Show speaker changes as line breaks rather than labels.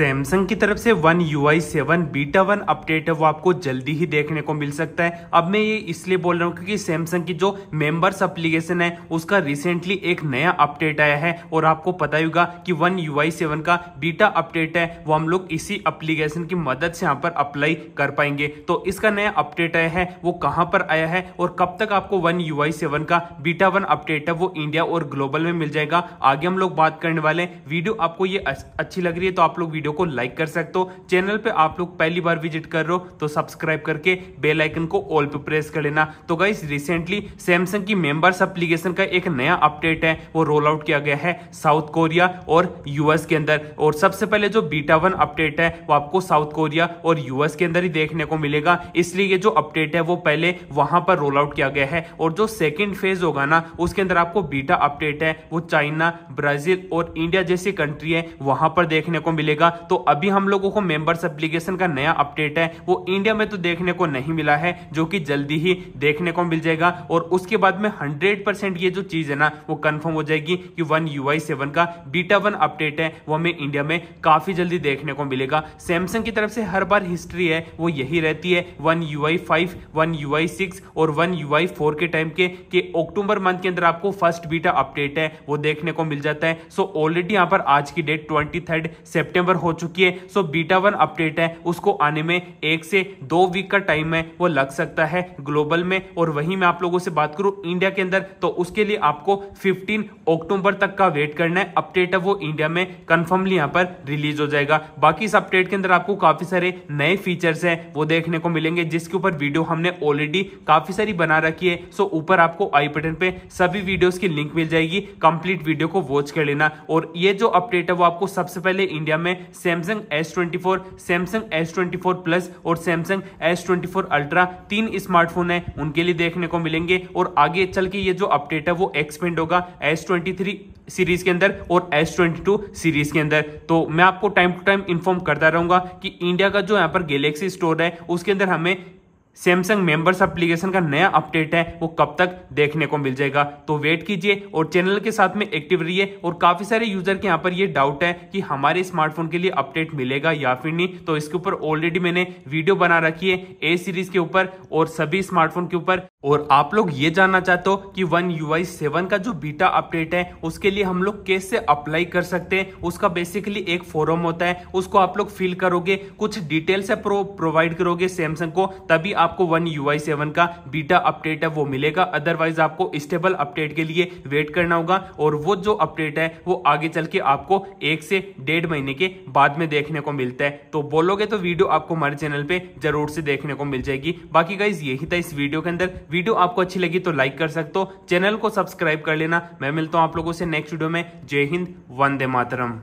Samsung की तरफ से one U I seven beta one update है वो आपको जल्दी ही देखने को मिल सकता है अब मैं ये इसलिए बोल रहा हूँ क्योंकि सैमसंग की जो मेंबर्स एप्लीकेशन है उसका रिसेंटली एक नया अपडेट आया है और आपको पता ही होगा कि वन यू आई सेवन का बीटा अपडेट है वो हम लोग इसी अप्लीकेशन की मदद से यहाँ पर अप्लाई कर पाएंगे तो इसका नया अपडेट आया है वो कहाँ पर आया है और कब तक आपको वन यू आई सेवन का बीटा वन अपडेट है वो इंडिया और ग्लोबल में मिल जाएगा आगे हम लोग बात करने वाले वीडियो आपको ये अच्छी लग रही है तो आप लोग वीडियो वीडियो को लाइक कर सकते हो चैनल पे आप लोग पहली बार विजिट कर रहे हो तो सब्सक्राइब करके बेल आइकन को ऑल पे प्रेस कर लेना तो गाइस रिसेंटली सैमसंग की मेंबर्स एप्लीकेशन का एक नया अपडेट है वो रोल आउट किया गया है साउथ कोरिया और यूएस के अंदर और सबसे पहले जो बीटा वन अपडेट है वो आपको साउथ कोरिया और यूएस के अंदर ही देखने को मिलेगा इसलिए ये जो अपडेट है वो पहले वहां पर रोल आउट किया गया है और जो सेकेंड फेज होगा ना उसके अंदर आपको बीटा अपडेट है वो चाइना ब्राजील और इंडिया जैसी कंट्री है वहां पर देखने को मिलेगा होगा तो अभी हम लोगों को मेंबर्स एप्लीकेशन का नया अपडेट है वो इंडिया में तो देखने को नहीं मिला है जो कि जल्दी ही देखने को मिल जाएगा और उसके बाद में हंड्रेड ये जो चीज है ना वो कन्फर्म हो जाएगी कि वन यू सेवन का बीटा वन अपडेट है वो हमें इंडिया में काफी जल्दी देखने को मिलेगा सैमसंग की तरफ से हर बार हिस्ट्री है वो यही रहती है one U I five one U I six और वन यू आई फोर के टाइम के कि अक्टूबर मंथ के अंदर आपको फर्स्ट बीटा अपडेट है वो देखने को मिल जाता है सो ऑलरेडी यहां पर आज की डेट ट्वेंटी थर्ड सेप्टेम्बर हो चुकी है सो बीटा वन अपडेट है उसको आने में एक से दो वीक का टाइम है वो लग सकता है ग्लोबल में और वहीं मैं आप लोगों से बात करूं इंडिया के अंदर तो उसके लिए आपको 15 अक्टूबर तक का वेट करना है अपडेट है वो इंडिया में कंफर्मली यहाँ पर रिलीज हो जाएगा बाकी इस अपडेट के अंदर आपको काफी सारे नए फीचर्स हैं वो देखने को मिलेंगे जिसके ऊपर वीडियो हमने ऑलरेडी काफी सारी बना रखी है सो ऊपर आपको आई बटन पे सभी वीडियोस की लिंक मिल जाएगी कंप्लीट वीडियो को वॉच कर लेना और ये जो अपडेट है वो आपको सबसे पहले इंडिया में Samsung S twenty four Samsung S twenty four plus और Samsung S twenty four ultra तीन स्मार्टफोन है उनके लिए देखने को मिलेंगे और आगे चल के ये जो अपडेट है वो एक्सपेंड होगा एस ट्वेंटी थ्री सीरीज के अंदर और एस ट्वेंटी टू सीरीज के अंदर तो मैं आपको टाइम टू टाइम इन्फॉर्म करता रहूंगा कि इंडिया का जो यहाँ पर गैलेक्सी स्टोर है उसके अंदर हमें सैमसंग मेंबर्स एप्लीकेशन का नया अपडेट है वो कब तक देखने को मिल जाएगा तो वेट कीजिए और चैनल के साथ में एक्टिव रहिए और काफी सारे यूजर के यहाँ पर ये डाउट है कि हमारे स्मार्टफोन के लिए अपडेट मिलेगा या फिर नहीं तो इसके ऊपर ऑलरेडी मैंने वीडियो बना रखी है ए सीरीज के ऊपर और सभी स्मार्टफोन के ऊपर और आप लोग ये जानना चाहते हो कि वन यू आई सेवन का जो बीटा अपडेट है उसके लिए हम लोग कैसे अप्लाई कर सकते हैं उसका बेसिकली एक फॉरम होता है उसको आप लोग फिल करोगे कुछ डिटेल से प्रो प्रोवाइड करोगे सैमसंग को तभी आपको वन यू आई सेवन का बीटा अपडेट है वो मिलेगा अदरवाइज आपको स्टेबल अपडेट के लिए वेट करना होगा और वो जो अपडेट है वो आगे चल के आपको एक से डेढ़ महीने के बाद में देखने को मिलता है तो बोलोगे तो वीडियो आपको हमारे चैनल पर जरूर से देखने को मिल जाएगी बाकी गाइज यही था इस वीडियो के अंदर वीडियो आपको अच्छी लगी तो लाइक कर सकते हो चैनल को सब्सक्राइब कर लेना मैं मिलता हूँ आप लोगों से नेक्स्ट वीडियो में जय हिंद वंदे मातरम